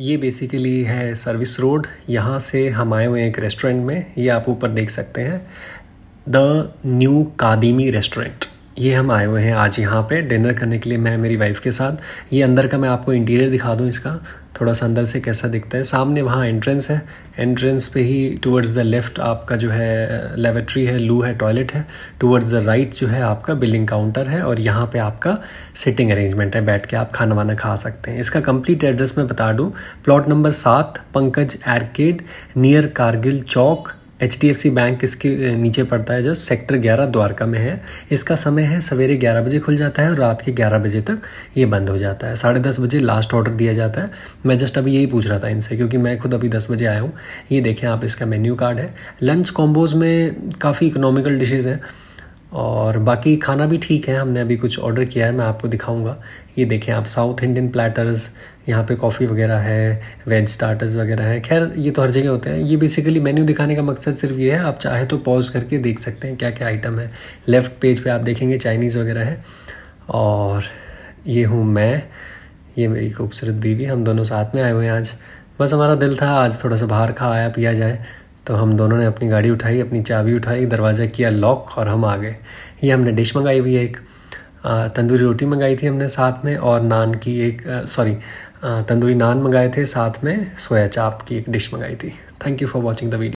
ये बेसिकली है service road यहाँ से हम आए हुए हैं एक रेस्टोरेंट में ये आप ऊपर देख सकते हैं द न्यू कादिमी रेस्टोरेंट ये हम आए हुए हैं आज यहाँ पे डिनर करने के लिए मैं मेरी वाइफ़ के साथ ये अंदर का मैं आपको इंटीरियर दिखा दूँ इसका थोड़ा सा अंदर से कैसा दिखता है सामने वहाँ एंट्रेंस है एंट्रेंस पे ही टुवर्ड्स द लेफ़्ट आपका जो है लेबोरेटरी है लू है टॉयलेट है टुवर्ड्स द राइट जो है आपका बिलिंग काउंटर है और यहाँ पे आपका सिटिंग अरेंजमेंट है बैठ के आप खाना वाना खा सकते हैं इसका कंप्लीट एड्रेस मैं बता दूँ प्लॉट नंबर सात Pankaj arcade near Kargil Chowk H D F C bank इसके नीचे पड़ता है जो सेक्टर ग्यारह द्वारका में है इसका समय है सवेरे ग्यारह बजे खुल जाता है और रात के ग्यारह बजे तक ये बंद हो जाता है साढ़े दस बजे लास्ट ऑर्डर दिया जाता है मैं जस्ट अभी यही पूछ रहा था इनसे क्योंकि मैं खुद अभी दस बजे आया हूँ ये देखें आप इसका मेन्यू कार्ड है लंच कॉम्बोज में काफ़ी इकोनॉमिकल डिशेज़ हैं और बाकी खाना भी ठीक है हमने अभी कुछ ऑर्डर किया है मैं आपको दिखाऊंगा ये देखें आप साउथ इंडियन प्लेटर्स यहाँ पे कॉफ़ी वगैरह है वेज स्टार्टर्स वगैरह है खैर ये तो हर जगह होते हैं ये बेसिकली मेन्यू दिखाने का मकसद सिर्फ ये है आप चाहे तो पॉज करके देख सकते हैं क्या क्या आइटम है लेफ़्ट पेज पे आप देखेंगे चाइनीज़ वगैरह है और ये हूँ मैं ये मेरी खूबसूरत बीवी हम दोनों साथ में आए हुए हैं आज बस हमारा दिल था आज थोड़ा सा बाहर खा आया पिया जाए तो हम दोनों ने अपनी गाड़ी उठाई अपनी चाबी उठाई दरवाज़ा किया लॉक और हम आ गए ये हमने डिश मंगाई हुई है एक तंदूरी रोटी मंगाई थी हमने साथ में और नान की एक सॉरी तंदूरी नान मंगाए थे साथ में सोया चाप की एक डिश मंगाई थी thank you for watching the video